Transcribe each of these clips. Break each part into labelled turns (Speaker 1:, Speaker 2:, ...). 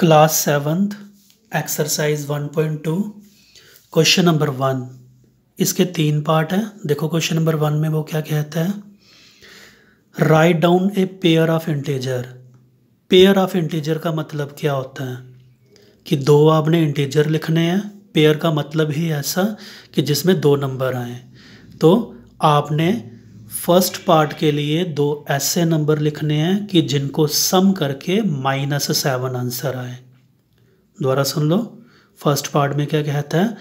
Speaker 1: class seventh exercise 1.2 question number one इसके तीन part हैं देखो क्वेश्चन नंबर वन में वो क्या कहता है write down a pair of integer pair of integer का मतलब क्या होता है कि दो आपने इंटीजर लिखने हैं पेयर का मतलब ही ऐसा कि जिसमें दो नंबर आए तो आपने फर्स्ट पार्ट के लिए दो ऐसे नंबर लिखने हैं कि जिनको सम करके माइनस सेवन आंसर आए दोबारा सुन लो फर्स्ट पार्ट में क्या कहता है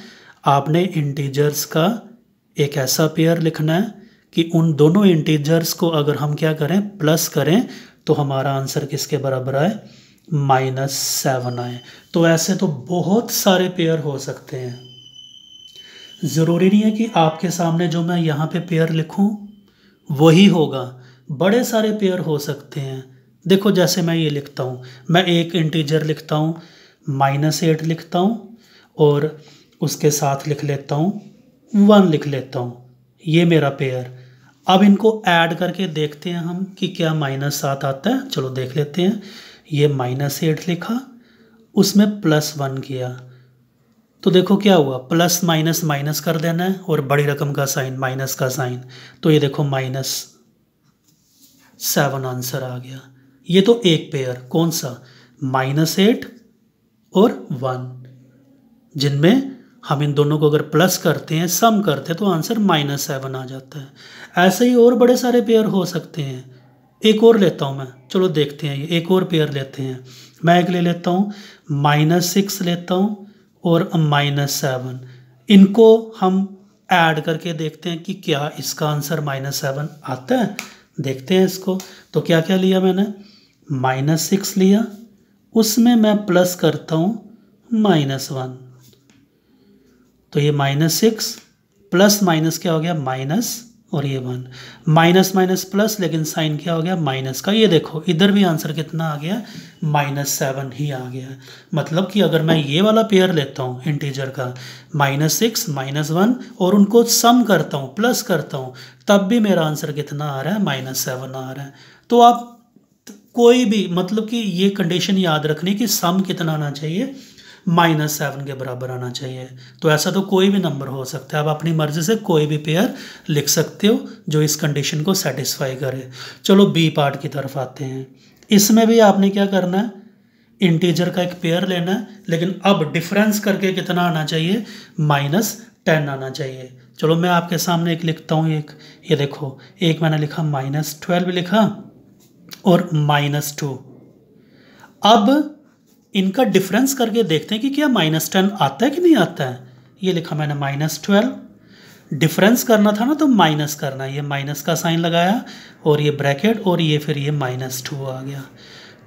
Speaker 1: आपने इंटीजर्स का एक ऐसा पेयर लिखना है कि उन दोनों इंटीजर्स को अगर हम क्या करें प्लस करें तो हमारा आंसर किसके बराबर आए माइनस सेवन आए तो ऐसे तो बहुत सारे पेयर हो सकते हैं ज़रूरी नहीं है कि आपके सामने जो मैं यहाँ पे पेयर लिखूँ वही होगा बड़े सारे पेयर हो सकते हैं देखो जैसे मैं ये लिखता हूँ मैं एक इंटीजर लिखता हूँ माइनस एट लिखता हूँ और उसके साथ लिख लेता हूँ वन लिख लेता हूँ ये मेरा पेयर अब इनको ऐड करके देखते हैं हम कि क्या माइनस सात आता है चलो देख लेते हैं ये माइनस एट लिखा उसमें प्लस वन किया तो देखो क्या हुआ प्लस माइनस माइनस कर देना है और बड़ी रकम का साइन माइनस का साइन तो ये देखो माइनस सेवन आंसर आ गया ये तो एक पेयर कौन सा माइनस एट और वन जिनमें हम इन दोनों को अगर प्लस करते हैं सम करते हैं तो आंसर माइनस सेवन आ जाता है ऐसे ही और बड़े सारे पेयर हो सकते हैं एक और लेता हूं मैं चलो देखते हैं ये एक और पेयर लेते हैं मैं एक ले लेता हूं माइनस सिक्स लेता हूं और माइनस सेवन इनको हम ऐड करके देखते हैं कि क्या इसका आंसर माइनस सेवन आता है देखते हैं इसको तो क्या क्या लिया मैंने माइनस सिक्स लिया उसमें मैं प्लस करता हूँ माइनस वन तो ये माइनस सिक्स प्लस माइनस क्या हो गया माइनस और ये वन माइनस माइनस प्लस लेकिन साइन क्या हो गया माइनस का ये देखो इधर भी आंसर कितना आ गया माइनस सेवन ही आ गया मतलब कि अगर मैं ये वाला पेयर लेता हूँ इंटीजर का माइनस सिक्स माइनस वन और उनको सम करता हूँ प्लस करता हूँ तब भी मेरा आंसर कितना आ रहा है माइनस सेवन आ रहा है तो आप कोई भी मतलब कि ये कंडीशन याद रखनी कि सम कितना आना चाहिए माइनस सेवन के बराबर आना चाहिए तो ऐसा तो कोई भी नंबर हो सकता है आप अपनी मर्जी से कोई भी पेयर लिख सकते हो जो इस कंडीशन को सेटिस्फाई करे चलो बी पार्ट की तरफ आते हैं इसमें भी आपने क्या करना है इंटीजर का एक पेयर लेना है लेकिन अब डिफरेंस करके कितना आना चाहिए माइनस टेन आना चाहिए चलो मैं आपके सामने एक लिखता हूँ एक ये देखो एक मैंने लिखा माइनस ट्वेल्व लिखा और माइनस टू अब इनका डिफरेंस करके देखते हैं कि क्या माइनस टेन आता है कि नहीं आता है ये लिखा मैंने माइनस ट्वेल्व डिफरेंस करना था ना तो माइनस करना ये माइनस का साइन लगाया और ये ब्रैकेट और ये फिर ये माइनस टू आ गया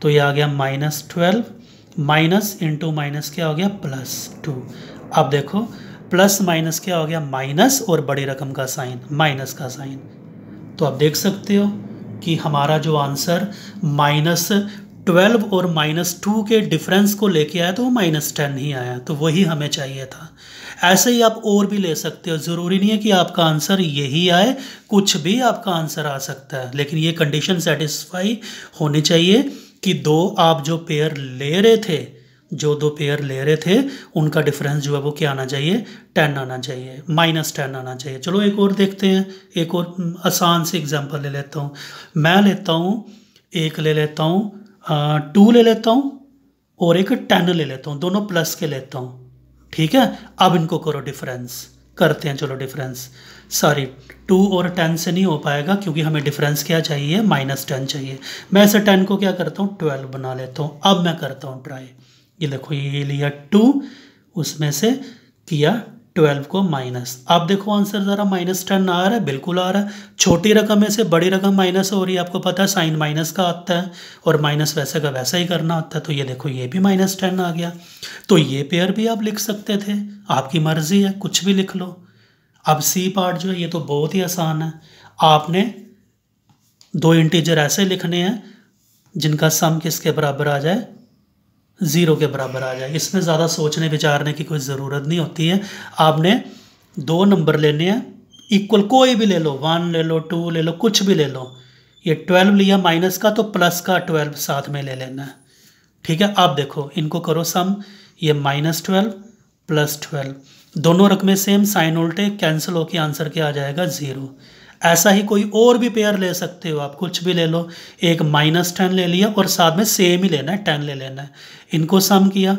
Speaker 1: तो ये आ गया minus twelve minus into minus क्या हो गया प्लस टू अब देखो प्लस माइनस क्या हो गया माइनस और बड़ी रकम का साइन माइनस का साइन तो आप देख सकते हो कि हमारा जो आंसर माइनस ट्वेल्व और माइनस टू के डिफरेंस को लेके आया तो वो माइनस टेन ही आया तो वही हमें चाहिए था ऐसे ही आप और भी ले सकते हो ज़रूरी नहीं है कि आपका आंसर यही आए कुछ भी आपका आंसर आ सकता है लेकिन ये कंडीशन सेटिस्फाई होनी चाहिए कि दो आप जो पेयर ले रहे थे जो दो पेयर ले रहे थे उनका डिफरेंस जो है वो क्या आना चाहिए टेन आना चाहिए माइनस टेन आना चाहिए चलो एक और देखते हैं एक और हम्म, आसान से एग्जांपल ले लेता हूँ मैं लेता हूँ एक ले लेता हूँ टू ले लेता हूँ और एक टेन ले लेता हूँ दोनों प्लस के लेता हूँ ठीक है अब इनको करो डिफरेंस करते हैं चलो डिफरेंस सॉरी टू और टेन से नहीं हो पाएगा क्योंकि हमें डिफरेंस क्या चाहिए माइनस टेन चाहिए मैं इसे टेन को क्या करता हूँ ट्वेल्व बना लेता हूँ अब मैं करता हूँ ट्राई ये देखो ये लिया टू उसमें से किया ट्वेल्व को माइनस आप देखो आंसर ज़रा माइनस टेन आ रहा है बिल्कुल आ रहा है छोटी रकम में से बड़ी रकम माइनस हो रही है आपको पता है साइन माइनस का आता है और माइनस वैसे का वैसा ही करना आता है तो ये देखो ये भी माइनस टेन आ गया तो ये पेयर भी आप लिख सकते थे आपकी मर्जी है कुछ भी लिख लो अब सी पार्ट जो है ये तो बहुत ही आसान है आपने दो इंटीजर ऐसे लिखने हैं जिनका सम किसके बराबर आ जाए ज़ीरो के बराबर आ जाए इसमें ज़्यादा सोचने विचारने की कोई ज़रूरत नहीं होती है आपने दो नंबर लेने हैं इक्वल कोई भी ले लो वन ले लो टू ले लो कुछ भी ले लो ये ट्वेल्व लिया माइनस का तो प्लस का ट्वेल्व साथ में ले लेना है ठीक है आप देखो इनको करो सम ये माइनस ट्वेल्व प्लस ट्वेल्व दोनों रकमें सेम साइन उल्टे कैंसिल होकर आंसर क्या आ जाएगा ज़ीरो ऐसा ही कोई और भी पेयर ले सकते हो आप कुछ भी ले लो एक माइनस टेन ले लिया और साथ में सेम ही लेना है टेन ले लेना है इनको सम किया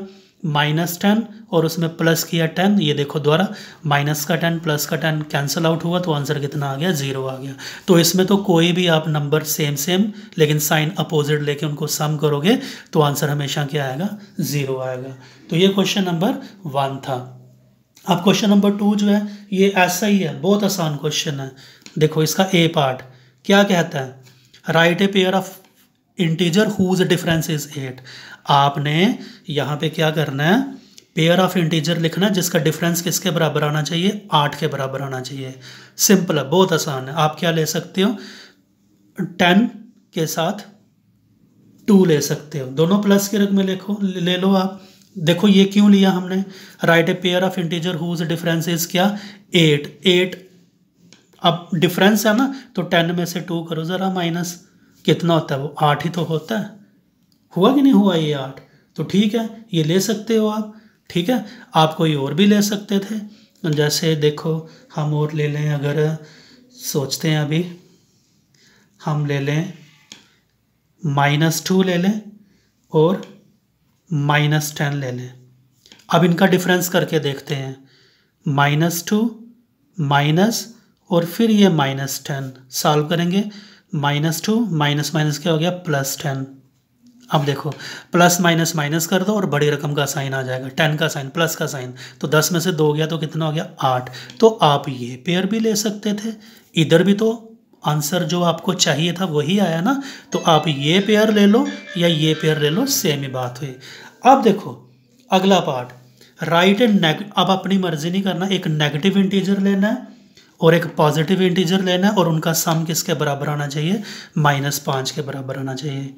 Speaker 1: माइनस टेन और उसमें प्लस किया टेन ये देखो द्वारा माइनस का टेन प्लस का टेन कैंसिल आउट हुआ तो आंसर कितना आ गया ज़ीरो आ गया तो इसमें तो कोई भी आप नंबर सेम सेम लेकिन साइन अपोजिट लेके उनको सम करोगे तो आंसर हमेशा क्या आएगा ज़ीरो आएगा तो ये क्वेश्चन नंबर वन था अब क्वेश्चन नंबर टू जो है ये ऐसा ही है बहुत आसान क्वेश्चन है देखो इसका ए पार्ट क्या कहता है right a pair of integer whose difference is eight आपने यहाँ पे क्या करना है पेयर ऑफ इंटीजर लिखना जिसका डिफरेंस किसके बराबर आना चाहिए आठ के बराबर आना चाहिए सिंपल है बहुत आसान है आप क्या ले सकते हो टेन के साथ टू ले सकते हो दोनों प्लस के रंग में लिखो ले लो आप देखो ये क्यों लिया हमने right a pair of integer whose difference is क्या एट एट अब डिफरेंस है ना तो टेन में से टू करो ज़रा माइनस कितना होता है वो आठ ही तो होता है हुआ कि नहीं हुआ ये आठ तो ठीक है ये ले सकते हो आप ठीक है आप कोई और भी ले सकते थे जैसे देखो हम और ले लें अगर सोचते हैं अभी हम ले लें माइनस टू ले लें और माइनस टेन ले लें अब इनका डिफरेंस करके देखते हैं माइनस टू माइनस और फिर ये माइनस टेन सॉल्व करेंगे माइनस टू माइनस माइनस क्या हो गया प्लस टेन अब देखो प्लस माइनस माइनस कर दो और बड़ी रकम का साइन आ जाएगा टेन का साइन प्लस का साइन तो दस में से दो हो गया तो कितना हो गया आठ तो आप ये पेयर भी ले सकते थे इधर भी तो आंसर जो आपको चाहिए था वही आया ना तो आप ये पेयर ले लो या ये पेयर ले लो सेम ही बात हुई अब देखो अगला पार्ट राइट एंड नेग अब अपनी मर्जी नहीं करना एक नेगेटिव इंटीजर लेना है और एक पॉजिटिव इंटीजर लेना है और उनका सम किसके बराबर आना चाहिए माइनस पाँच के बराबर आना चाहिए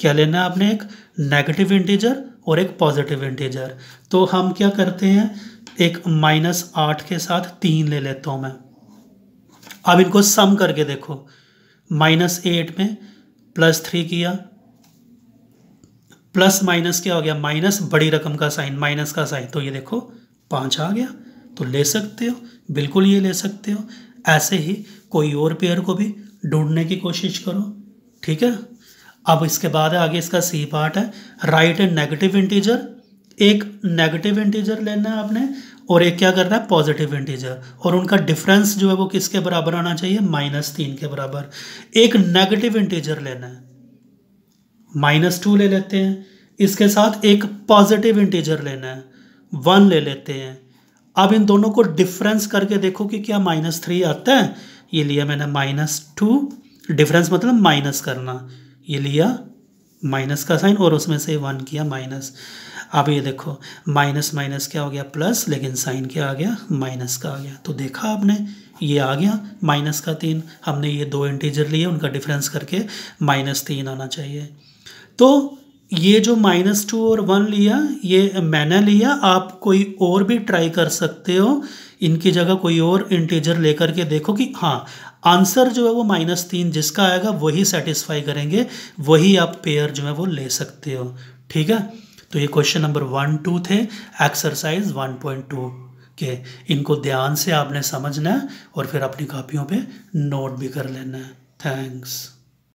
Speaker 1: क्या लेना है आपने एक नेगेटिव इंटीजर और एक पॉजिटिव इंटीजर तो हम क्या करते हैं एक माइनस आठ के साथ तीन ले लेता हूँ मैं अब इनको सम करके देखो माइनस एट में प्लस थ्री किया प्लस माइनस क्या हो गया माइनस बड़ी रकम का साइन माइनस का साइन तो ये देखो पाँच आ गया तो ले सकते हो बिल्कुल ये ले सकते हो ऐसे ही कोई और पेयर को भी ढूंढने की कोशिश करो ठीक है अब इसके बाद आगे इसका सी पार्ट है राइट एंड नेगेटिव इंटीजर एक नेगेटिव इंटीजर लेना है आपने और एक क्या करना है पॉजिटिव इंटीजर और उनका डिफरेंस जो है वो किसके बराबर आना चाहिए माइनस तीन के बराबर एक नेगेटिव इंटीजर लेना है माइनस टू ले लेते हैं इसके साथ एक पॉजिटिव इंटीजर लेना है वन ले लेते हैं अब इन दोनों को डिफरेंस करके देखो कि क्या माइनस थ्री आता है ये लिया मैंने माइनस टू डिफरेंस मतलब माइनस करना ये लिया माइनस का साइन और उसमें से वन किया माइनस अब ये देखो माइनस माइनस क्या हो गया प्लस लेकिन साइन क्या आ गया माइनस का आ गया तो देखा आपने ये आ गया माइनस का तीन हमने ये दो इंटीजर लिए उनका डिफरेंस करके माइनस तीन आना चाहिए तो ये जो माइनस टू और वन लिया ये मैंने लिया आप कोई और भी ट्राई कर सकते हो इनकी जगह कोई और इंटीजर लेकर के देखो कि हाँ आंसर जो है वो माइनस तीन जिसका आएगा वही सेटिस्फाई करेंगे वही आप पेयर जो है वो ले सकते हो ठीक है तो ये क्वेश्चन नंबर वन टू थे एक्सरसाइज वन पॉइंट टू के इनको ध्यान से आपने समझना है और फिर अपनी कापियों पे नोट भी कर लेना है थैंक्स